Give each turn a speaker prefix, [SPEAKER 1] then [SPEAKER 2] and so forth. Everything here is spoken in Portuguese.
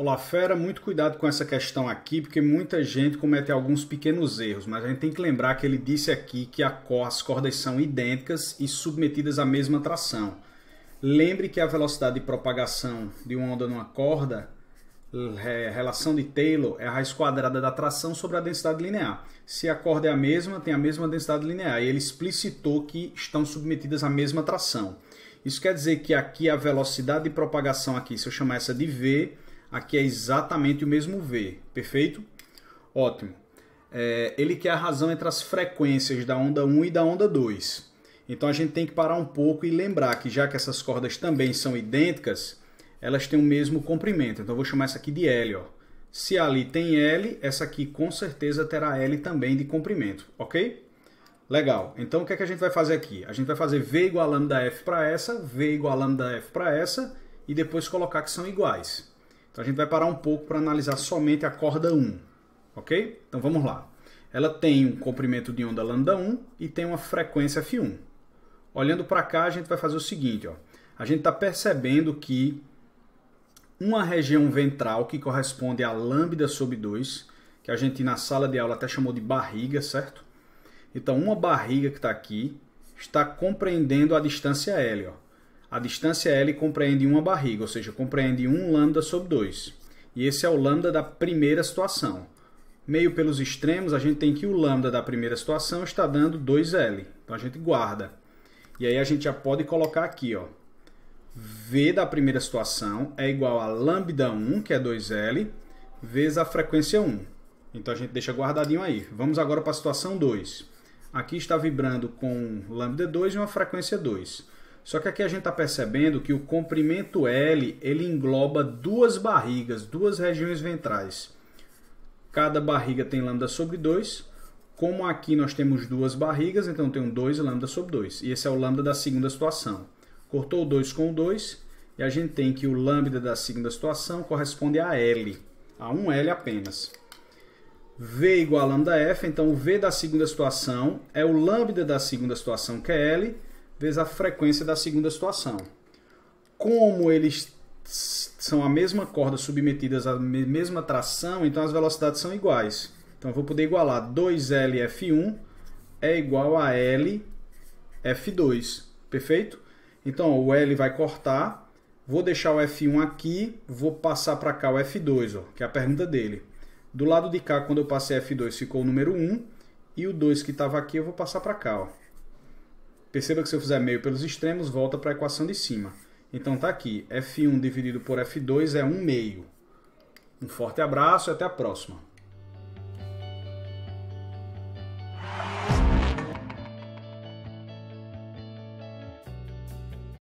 [SPEAKER 1] Olá, fera, muito cuidado com essa questão aqui, porque muita gente comete alguns pequenos erros, mas a gente tem que lembrar que ele disse aqui que as cordas são idênticas e submetidas à mesma tração. Lembre que a velocidade de propagação de uma onda numa corda, relação de Taylor, é a raiz quadrada da tração sobre a densidade linear. Se a corda é a mesma, tem a mesma densidade linear, e ele explicitou que estão submetidas à mesma tração. Isso quer dizer que aqui a velocidade de propagação aqui, se eu chamar essa de V, Aqui é exatamente o mesmo V, perfeito? Ótimo. É, ele quer a razão entre as frequências da onda 1 e da onda 2. Então a gente tem que parar um pouco e lembrar que já que essas cordas também são idênticas, elas têm o mesmo comprimento. Então eu vou chamar essa aqui de L. Ó. Se ali tem L, essa aqui com certeza terá L também de comprimento, ok? Legal. Então o que, é que a gente vai fazer aqui? A gente vai fazer V igual a lambda F para essa, V igual a lambda F para essa, e depois colocar que são iguais. Então a gente vai parar um pouco para analisar somente a corda 1, ok? Então vamos lá. Ela tem um comprimento de onda lambda 1 e tem uma frequência F1. Olhando para cá, a gente vai fazer o seguinte, ó. A gente está percebendo que uma região ventral que corresponde a lambda sob 2, que a gente na sala de aula até chamou de barriga, certo? Então, uma barriga que está aqui está compreendendo a distância L. Ó. A distância L compreende uma barriga, ou seja, compreende 1 lambda sobre 2. E esse é o lambda da primeira situação. Meio pelos extremos, a gente tem que o lambda da primeira situação está dando 2L. Então a gente guarda. E aí a gente já pode colocar aqui, ó. V da primeira situação é igual a lambda 1, que é 2L, vezes a frequência 1. Então a gente deixa guardadinho aí. Vamos agora para a situação 2. Aqui está vibrando com lambda 2 e uma frequência 2. Só que aqui a gente está percebendo que o comprimento L ele engloba duas barrigas, duas regiões ventrais. Cada barriga tem lambda sobre 2. Como aqui nós temos duas barrigas, então tem um 2 lambda sobre 2. E esse é o lambda da segunda situação. Cortou o 2 com o 2 e a gente tem que o lambda da segunda situação corresponde a L, a 1L apenas. V igual a lambda F, então o V da segunda situação é o lambda da segunda situação que é L, vezes a frequência da segunda situação. Como eles são a mesma corda submetidas à mesma tração, então as velocidades são iguais. Então eu vou poder igualar 2LF1 é igual a LF2, perfeito? Então o L vai cortar, vou deixar o F1 aqui, vou passar para cá o F2, ó, que é a pergunta dele. Do lado de cá, quando eu passei F2, ficou o número 1, e o 2 que estava aqui eu vou passar para cá. Ó. Perceba que se eu fizer meio pelos extremos, volta para a equação de cima. Então está aqui, F1 dividido por F2 é 1 meio. Um forte abraço e até a próxima.